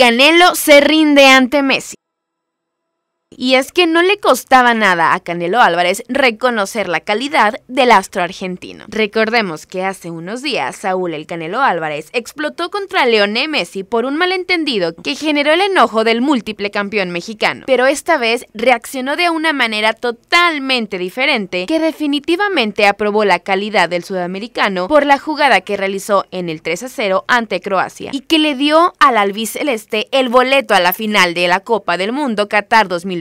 Canelo se rinde ante Messi. Y es que no le costaba nada a Canelo Álvarez reconocer la calidad del astro argentino. Recordemos que hace unos días Saúl el Canelo Álvarez explotó contra Leoné Messi por un malentendido que generó el enojo del múltiple campeón mexicano, pero esta vez reaccionó de una manera totalmente diferente que definitivamente aprobó la calidad del sudamericano por la jugada que realizó en el 3 a 0 ante Croacia y que le dio al albiceleste el boleto a la final de la Copa del Mundo Qatar 2022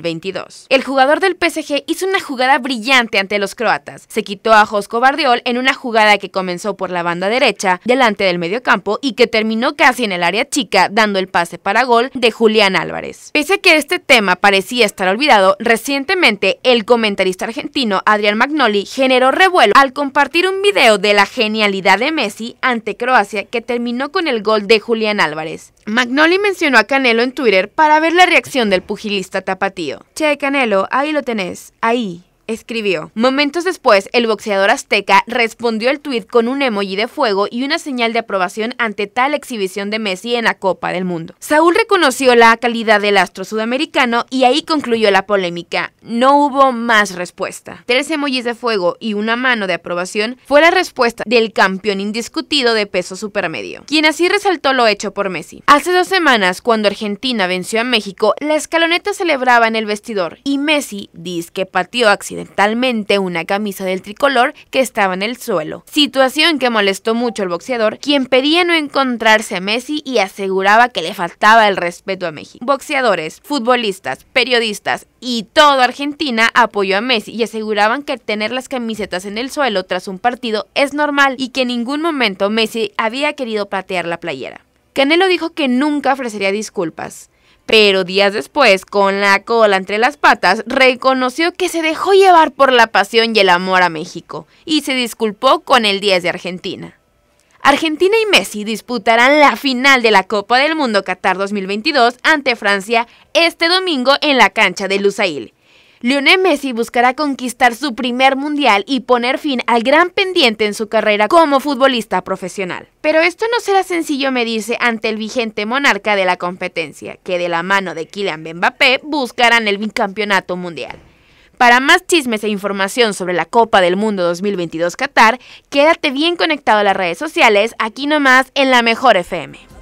el jugador del PSG hizo una jugada brillante ante los croatas. Se quitó a Josco Bardiol en una jugada que comenzó por la banda derecha, delante del mediocampo y que terminó casi en el área chica, dando el pase para gol de Julián Álvarez. Pese a que este tema parecía estar olvidado, recientemente el comentarista argentino Adrián Magnoli generó revuelo al compartir un video de la genialidad de Messi ante Croacia que terminó con el gol de Julián Álvarez. Magnoli mencionó a Canelo en Twitter para ver la reacción del pugilista tapatío. Che, Canelo, ahí lo tenés, ahí escribió. Momentos después, el boxeador azteca respondió el tuit con un emoji de fuego y una señal de aprobación ante tal exhibición de Messi en la Copa del Mundo. Saúl reconoció la calidad del astro sudamericano y ahí concluyó la polémica. No hubo más respuesta. Tres emojis de fuego y una mano de aprobación fue la respuesta del campeón indiscutido de peso supermedio, quien así resaltó lo hecho por Messi. Hace dos semanas, cuando Argentina venció a México, la escaloneta celebraba en el vestidor y Messi dice que pateó accidentalmente una camisa del tricolor que estaba en el suelo. Situación que molestó mucho al boxeador, quien pedía no encontrarse a Messi y aseguraba que le faltaba el respeto a México. Boxeadores, futbolistas, periodistas y toda Argentina apoyó a Messi y aseguraban que tener las camisetas en el suelo tras un partido es normal y que en ningún momento Messi había querido platear la playera. Canelo dijo que nunca ofrecería disculpas pero días después, con la cola entre las patas, reconoció que se dejó llevar por la pasión y el amor a México y se disculpó con el 10 de Argentina. Argentina y Messi disputarán la final de la Copa del Mundo Qatar 2022 ante Francia este domingo en la cancha de Lusail. Lionel Messi buscará conquistar su primer mundial y poner fin al gran pendiente en su carrera como futbolista profesional. Pero esto no será sencillo medirse ante el vigente monarca de la competencia, que de la mano de Kylian Mbappé buscarán el bicampeonato mundial. Para más chismes e información sobre la Copa del Mundo 2022 Qatar, quédate bien conectado a las redes sociales, aquí nomás en la Mejor FM.